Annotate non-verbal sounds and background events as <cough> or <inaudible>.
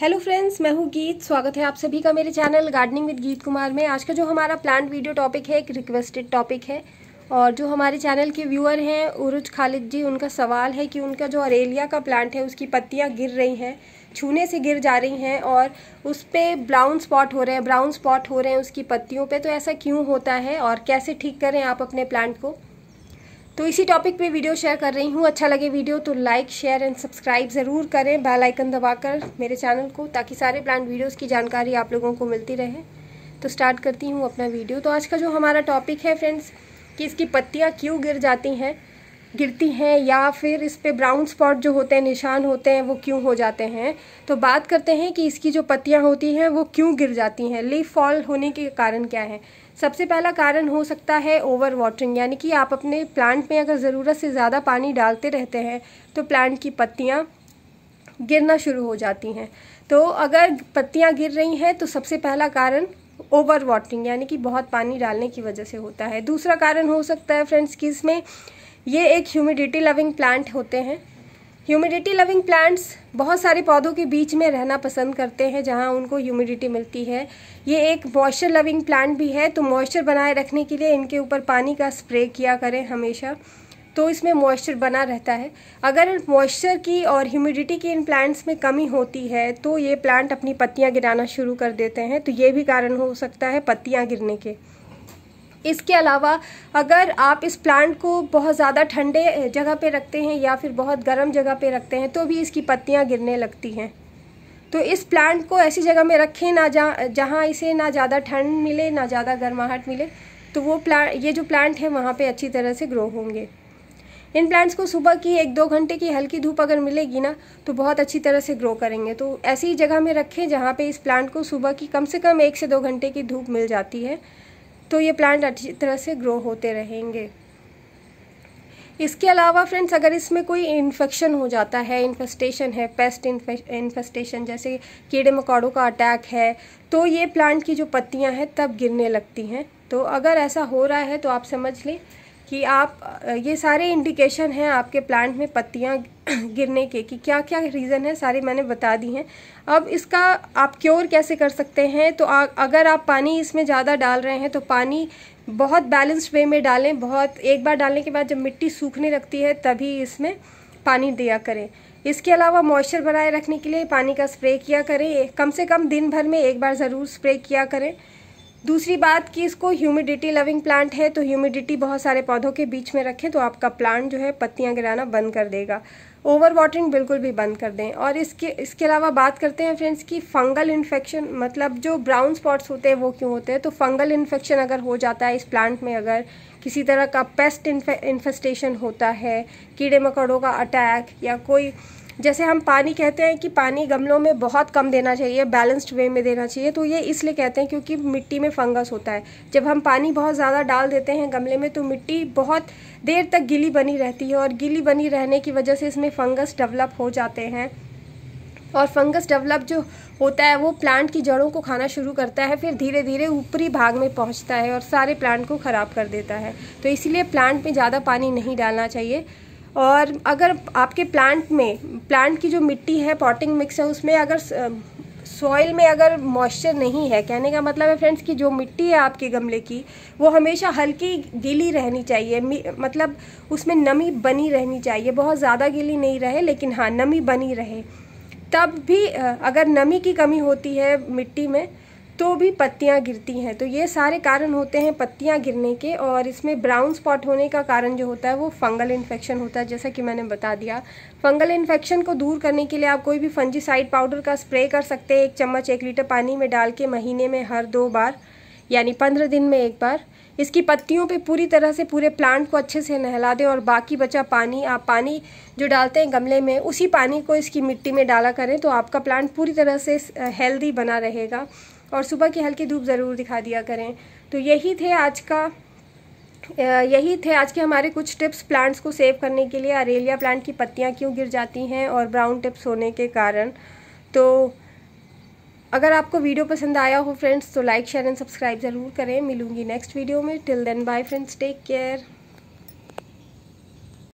hello friends मैं हूं गीत स्वागत है आप सभी का मेरे चैनल गार्डनिंग विद गीत कुमार में आज का जो हमारा प्लांट वीडियो टॉपिक है एक रिक्वेस्टेड टॉपिक है और जो हमारे चैनल के व्यूअर हैं उरुज खालिद जी उनका सवाल है कि उनका जो अरेलिया का प्लांट है उसकी पत्तियां गिर रही हैं छूने से गिर जा रही हैं और उस पर ब्राउन स्पॉट हो रहे हैं ब्राउन स्पॉट हो रहे हैं उसकी पत्तियों पर तो ऐसा क्यों होता है और कैसे ठीक करें आप अपने प्लांट को तो इसी टॉपिक पे वीडियो शेयर कर रही हूँ अच्छा लगे वीडियो तो लाइक शेयर एंड सब्सक्राइब ज़रूर करें बेल आइकन दबाकर मेरे चैनल को ताकि सारे प्लांट वीडियोस की जानकारी आप लोगों को मिलती रहे तो स्टार्ट करती हूँ अपना वीडियो तो आज का जो हमारा टॉपिक है फ्रेंड्स कि इसकी पत्तियाँ क्यों गिर जाती हैं गिरती हैं या फिर इस पर ब्राउन स्पॉट जो होते हैं निशान होते हैं वो क्यों हो जाते हैं तो बात करते हैं कि इसकी जो पत्तियाँ होती हैं वो क्यों गिर जाती हैं लीफ फॉल होने के कारण क्या है सबसे पहला कारण हो सकता है ओवर वाटरिंग यानी कि आप अपने प्लांट में अगर ज़रूरत से ज़्यादा पानी डालते रहते हैं तो प्लांट की पत्तियाँ गिरना शुरू हो जाती हैं तो अगर पत्तियाँ गिर रही हैं तो सबसे पहला कारण ओवर वाटरिंग यानी कि बहुत पानी डालने की वजह से होता है दूसरा कारण हो सकता है फ्रेंड्स कि इसमें ये एक ह्यूमिडिटी लविंग प्लांट होते हैं ह्यूमिडिटी लविंग प्लांट्स बहुत सारे पौधों के बीच में रहना पसंद करते हैं जहां उनको ह्यूमिडिटी मिलती है ये एक मॉइस्चर लविंग प्लांट भी है तो मॉइस्चर बनाए रखने के लिए इनके ऊपर पानी का स्प्रे किया करें हमेशा तो इसमें मॉइस्चर बना रहता है अगर मॉइस्चर की और ह्यूमिडिटी की इन प्लांट्स में कमी होती है तो ये प्लांट अपनी पत्तियाँ गिराना शुरू कर देते हैं तो ये भी कारण हो सकता है पत्तियाँ गिरने के इसके अलावा अगर आप इस प्लांट को बहुत ज़्यादा ठंडे जगह पे रखते हैं या फिर बहुत गर्म जगह पे रखते हैं तो भी इसकी पत्तियाँ गिरने लगती हैं तो इस प्लांट को ऐसी जगह में रखें ना जहाँ जहाँ इसे ना ज़्यादा ठंड मिले ना ज़्यादा गर्माहट मिले तो वो प्लांट ये जो प्लांट है वहाँ पे अच्छी तरह से ग्रो होंगे इन प्लांट्स को सुबह की एक दो घंटे की हल्की धूप अगर मिलेगी ना तो बहुत अच्छी तरह से ग्रो करेंगे तो ऐसी जगह में रखें जहाँ पे इस प्लांट को सुबह की कम से कम एक से दो घंटे की धूप मिल जाती है तो ये प्लांट अच्छी तरह से ग्रो होते रहेंगे इसके अलावा फ्रेंड्स अगर इसमें कोई इन्फेक्शन हो जाता है इन्फेस्टेशन है पेस्ट इन्फेस्टेशन जैसे कीड़े मकोड़ों का अटैक है तो ये प्लांट की जो पत्तियां हैं तब गिरने लगती हैं तो अगर ऐसा हो रहा है तो आप समझ लें कि आप ये सारे इंडिकेशन हैं आपके प्लांट में पत्तियाँ <clears throat> गिरने के कि क्या क्या रीज़न है सारे मैंने बता दी हैं अब इसका आप क्योर कैसे कर सकते हैं तो आ, अगर आप पानी इसमें ज़्यादा डाल रहे हैं तो पानी बहुत बैलेंस्ड वे में डालें बहुत एक बार डालने के बाद जब मिट्टी सूखने लगती है तभी इसमें पानी दिया करें इसके अलावा मॉइस्चर बनाए रखने के लिए पानी का स्प्रे किया करें कम से कम दिन भर में एक बार ज़रूर स्प्रे किया करें दूसरी बात कि इसको ह्यूमिडिटी लविंग प्लांट है तो ह्यूमिडिटी बहुत सारे पौधों के बीच में रखें तो आपका प्लांट जो है पत्तियाँ गिराना बंद कर देगा ओवर वाटरिंग बिल्कुल भी बंद कर दें और इसके इसके अलावा बात करते हैं फ्रेंड्स कि फंगल इन्फेक्शन मतलब जो ब्राउन स्पॉट्स होते हैं वो क्यों होते हैं तो फंगल इन्फेक्शन अगर हो जाता है इस प्लांट में अगर किसी तरह का पेस्ट इन्फेस्टेशन होता है कीड़े मकोड़ों का अटैक या कोई जैसे हम पानी कहते हैं कि पानी गमलों में बहुत कम देना चाहिए बैलेंस्ड वे में देना चाहिए तो ये इसलिए कहते हैं क्योंकि मिट्टी में फंगस होता है जब हम पानी बहुत ज़्यादा डाल देते हैं गमले में तो मिट्टी बहुत देर तक गिली बनी रहती है और गिली बनी रहने की वजह से इसमें फंगस डेवलप हो जाते हैं और फंगस डेवलप जो होता है वो प्लांट की जड़ों को खाना शुरू करता है फिर धीरे धीरे ऊपरी भाग में पहुंचता है और सारे प्लांट को ख़राब कर देता है तो इसीलिए प्लांट में ज़्यादा पानी नहीं डालना चाहिए और अगर आपके प्लांट में प्लांट की जो मिट्टी है पॉटिंग मिक्स है उसमें अगर सॉइल में अगर मॉइस्चर नहीं है कहने का मतलब है फ्रेंड्स कि जो मिट्टी है आपके गमले की वो हमेशा हल्की गीली रहनी चाहिए मतलब उसमें नमी बनी रहनी चाहिए बहुत ज़्यादा गीली नहीं रहे लेकिन हाँ नमी बनी रहे तब भी अगर नमी की कमी होती है मिट्टी में तो भी पत्तियाँ गिरती हैं तो ये सारे कारण होते हैं पत्तियाँ गिरने के और इसमें ब्राउन स्पॉट होने का कारण जो होता है वो फंगल इन्फेक्शन होता है जैसा कि मैंने बता दिया फंगल इन्फेक्शन को दूर करने के लिए आप कोई भी फंजीसाइड पाउडर का स्प्रे कर सकते हैं एक चम्मच एक लीटर पानी में डाल के महीने में हर दो बार यानी पंद्रह दिन में एक बार इसकी पत्तियों पे पूरी तरह से पूरे प्लांट को अच्छे से नहला दें और बाकी बचा पानी आप पानी जो डालते हैं गमले में उसी पानी को इसकी मिट्टी में डाला करें तो आपका प्लांट पूरी तरह से हेल्दी बना रहेगा और सुबह की हल्की धूप ज़रूर दिखा दिया करें तो यही थे आज का यही थे आज के हमारे कुछ टिप्स प्लांट्स को सेव करने के लिए अरेलिया प्लांट की पत्तियाँ क्यों गिर जाती हैं और ब्राउन टिप्स होने के कारण तो अगर आपको वीडियो पसंद आया हो फ्रेंड्स तो लाइक शेयर एंड सब्सक्राइब ज़रूर करें मिलूंगी नेक्स्ट वीडियो में till then bye friends take care